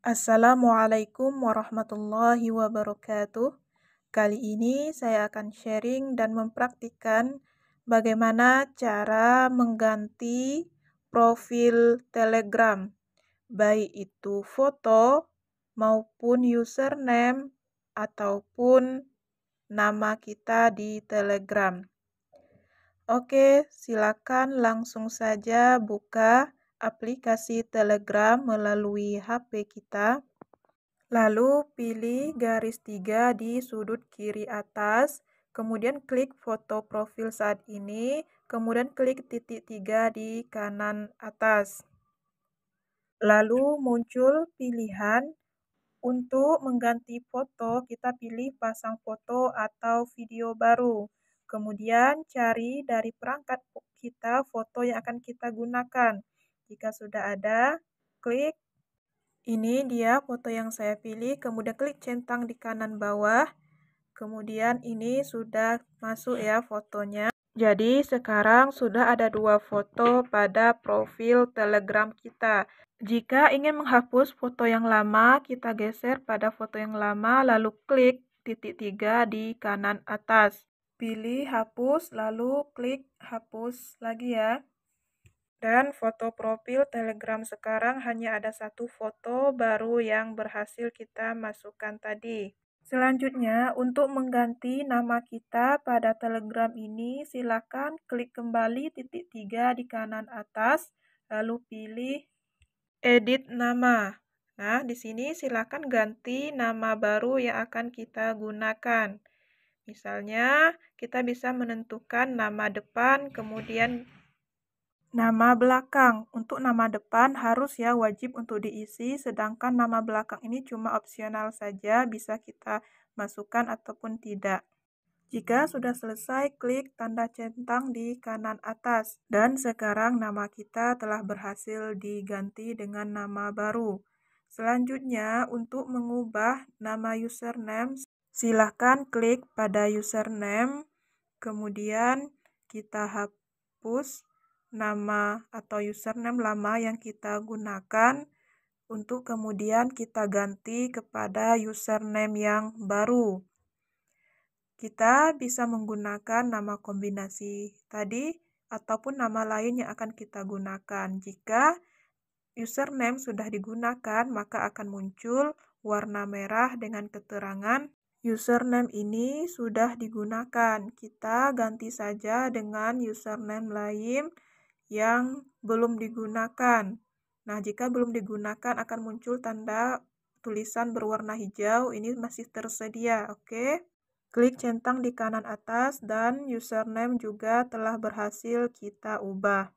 Assalamualaikum warahmatullahi wabarakatuh. Kali ini saya akan sharing dan mempraktikkan bagaimana cara mengganti profil Telegram, baik itu foto maupun username ataupun nama kita di Telegram. Oke, silakan langsung saja buka aplikasi Telegram melalui HP kita. Lalu pilih garis tiga di sudut kiri atas, kemudian klik foto profil saat ini, kemudian klik titik tiga di kanan atas. Lalu muncul pilihan untuk mengganti foto, kita pilih pasang foto atau video baru. Kemudian cari dari perangkat kita foto yang akan kita gunakan. Jika sudah ada, klik. Ini dia foto yang saya pilih, kemudian klik centang di kanan bawah. Kemudian ini sudah masuk ya fotonya. Jadi sekarang sudah ada dua foto pada profil Telegram kita. Jika ingin menghapus foto yang lama, kita geser pada foto yang lama lalu klik titik tiga di kanan atas pilih hapus, lalu klik hapus lagi ya. Dan foto profil Telegram sekarang hanya ada satu foto baru yang berhasil kita masukkan tadi. Selanjutnya, untuk mengganti nama kita pada Telegram ini, silakan klik kembali titik tiga di kanan atas, lalu pilih edit nama. Nah, di sini silakan ganti nama baru yang akan kita gunakan. Misalnya, kita bisa menentukan nama depan, kemudian nama belakang. Untuk nama depan harus ya wajib untuk diisi, sedangkan nama belakang ini cuma opsional saja, bisa kita masukkan ataupun tidak. Jika sudah selesai, klik tanda centang di kanan atas. Dan sekarang nama kita telah berhasil diganti dengan nama baru. Selanjutnya, untuk mengubah nama username Silahkan klik pada username, kemudian kita hapus nama atau username lama yang kita gunakan untuk kemudian kita ganti kepada username yang baru. Kita bisa menggunakan nama kombinasi tadi ataupun nama lain yang akan kita gunakan. Jika username sudah digunakan, maka akan muncul warna merah dengan keterangan Username ini sudah digunakan. Kita ganti saja dengan username lain yang belum digunakan. Nah, jika belum digunakan akan muncul tanda tulisan berwarna hijau, ini masih tersedia, oke? Okay? Klik centang di kanan atas dan username juga telah berhasil kita ubah.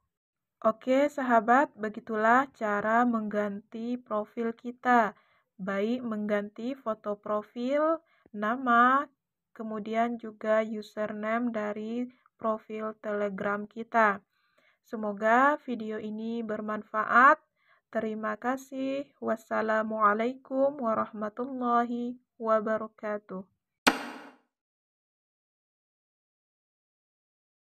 Oke sahabat, begitulah cara mengganti profil kita, baik mengganti foto profil, nama, kemudian juga username dari profil Telegram kita. Semoga video ini bermanfaat. Terima kasih. Wassalamualaikum warahmatullahi wabarakatuh.